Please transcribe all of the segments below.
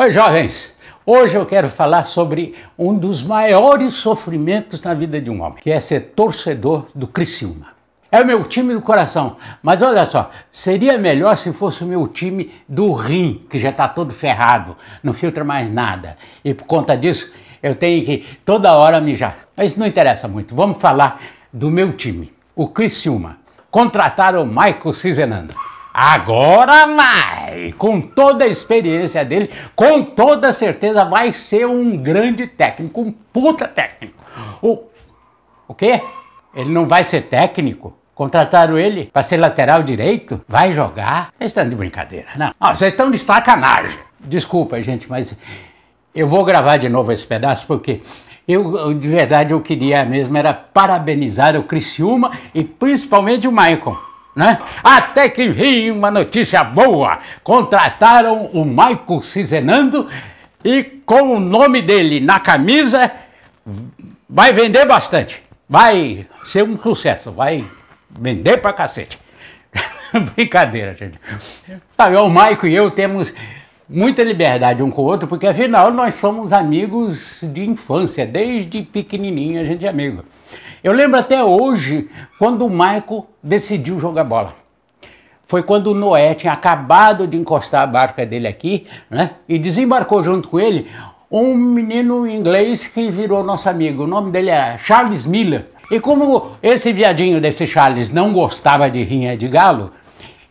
Oi, jovens! Hoje eu quero falar sobre um dos maiores sofrimentos na vida de um homem, que é ser torcedor do Criciúma. É o meu time do coração, mas olha só, seria melhor se fosse o meu time do rim, que já está todo ferrado, não filtra mais nada. E por conta disso, eu tenho que toda hora mijar. Mas não interessa muito, vamos falar do meu time, o Criciúma. Contrataram o Michael Cizenando. Agora vai! Com toda a experiência dele, com toda certeza vai ser um grande técnico, um puta técnico. O, o quê? Ele não vai ser técnico? Contrataram ele para ser lateral direito? Vai jogar? Vocês estão de brincadeira, não? não vocês estão de sacanagem. Desculpa, gente, mas eu vou gravar de novo esse pedaço porque eu, de verdade, eu queria mesmo era parabenizar o Criciúma e principalmente o Michael né? Até que enfim, uma notícia boa. Contrataram o Michael Cizenando e com o nome dele na camisa vai vender bastante. Vai ser um sucesso, vai vender pra cacete. Brincadeira, gente. Sabe, o Maico e eu temos muita liberdade um com o outro, porque afinal nós somos amigos de infância, desde pequenininho a gente é amigo. Eu lembro até hoje quando o Maico decidiu jogar bola. Foi quando o Noé tinha acabado de encostar a barca dele aqui, né? E desembarcou junto com ele um menino inglês que virou nosso amigo. O nome dele era Charles Miller. E como esse viadinho desse Charles não gostava de rinha de galo,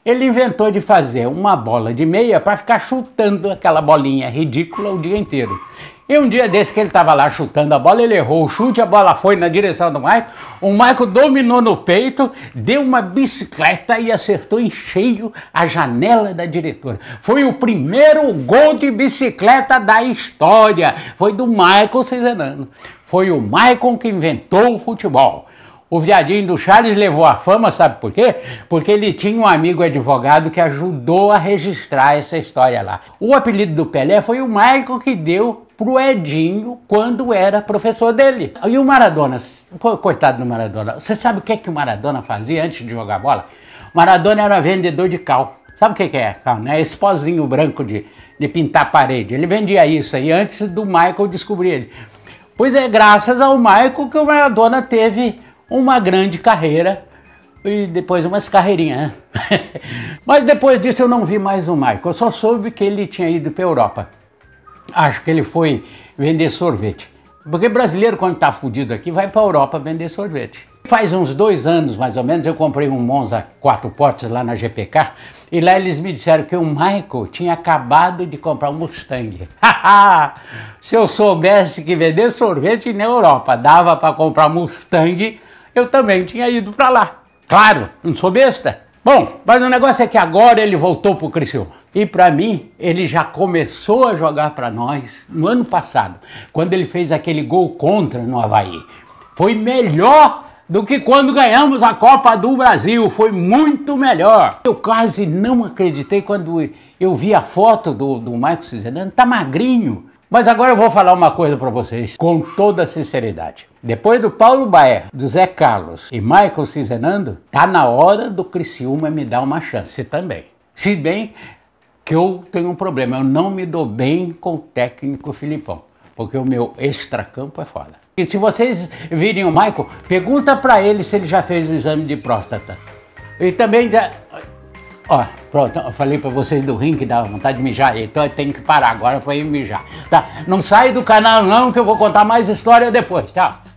ele inventou de fazer uma bola de meia para ficar chutando aquela bolinha ridícula o dia inteiro. E um dia desse que ele estava lá chutando a bola, ele errou o chute, a bola foi na direção do Maico. O Maico dominou no peito, deu uma bicicleta e acertou em cheio a janela da diretora. Foi o primeiro gol de bicicleta da história. Foi do Michael Cezenano. Foi o Michael que inventou o futebol. O viadinho do Charles levou a fama, sabe por quê? Porque ele tinha um amigo advogado que ajudou a registrar essa história lá. O apelido do Pelé foi o Michael que deu pro Edinho quando era professor dele. E o Maradona, coitado do Maradona, você sabe o que, é que o Maradona fazia antes de jogar bola? Maradona era vendedor de cal. Sabe o que, é, é cal, né? Esse pozinho branco de, de pintar parede. Ele vendia isso aí antes do Michael descobrir ele. Pois é, graças ao Michael que o Maradona teve uma grande carreira e depois umas carreirinhas. Né? Mas depois disso eu não vi mais o Michael, eu só soube que ele tinha ido para a Europa. Acho que ele foi vender sorvete. Porque brasileiro, quando está fudido aqui, vai para a Europa vender sorvete. Faz uns dois anos, mais ou menos, eu comprei um Monza quatro portas lá na GPK e lá eles me disseram que o Michael tinha acabado de comprar um Mustang. Se eu soubesse que vender sorvete na Europa dava para comprar Mustang, eu também tinha ido para lá. Claro, não sou besta. Bom, mas o negócio é que agora ele voltou para o Criciúma. E para mim, ele já começou a jogar para nós no ano passado, quando ele fez aquele gol contra no Havaí. Foi melhor do que quando ganhamos a Copa do Brasil, foi muito melhor. Eu quase não acreditei quando eu vi a foto do, do Michael Ele tá magrinho. Mas agora eu vou falar uma coisa para vocês com toda sinceridade. Depois do Paulo Baer, do Zé Carlos e Michael Cisenando, tá na hora do Criciúma me dar uma chance também. Se bem que eu tenho um problema, eu não me dou bem com o técnico Filipão, porque o meu extracampo é foda. E se vocês virem o Michael, pergunta para ele se ele já fez o exame de próstata. E também já Ó, pronto, eu falei pra vocês do rim que dá vontade de mijar, então eu tenho que parar agora pra ir mijar, tá? Não sai do canal não que eu vou contar mais história depois, tá?